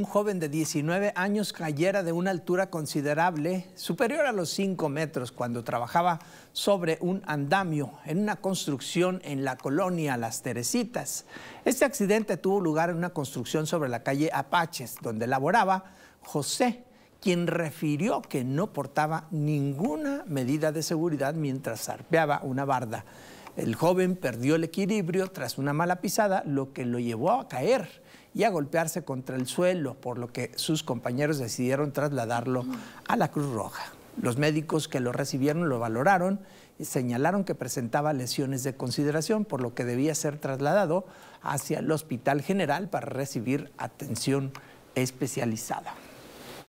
un joven de 19 años cayera de una altura considerable, superior a los 5 metros, cuando trabajaba sobre un andamio en una construcción en la colonia Las Teresitas. Este accidente tuvo lugar en una construcción sobre la calle Apaches, donde laboraba José, quien refirió que no portaba ninguna medida de seguridad mientras arpeaba una barda. El joven perdió el equilibrio tras una mala pisada, lo que lo llevó a caer y a golpearse contra el suelo, por lo que sus compañeros decidieron trasladarlo a la Cruz Roja. Los médicos que lo recibieron lo valoraron y señalaron que presentaba lesiones de consideración, por lo que debía ser trasladado hacia el Hospital General para recibir atención especializada.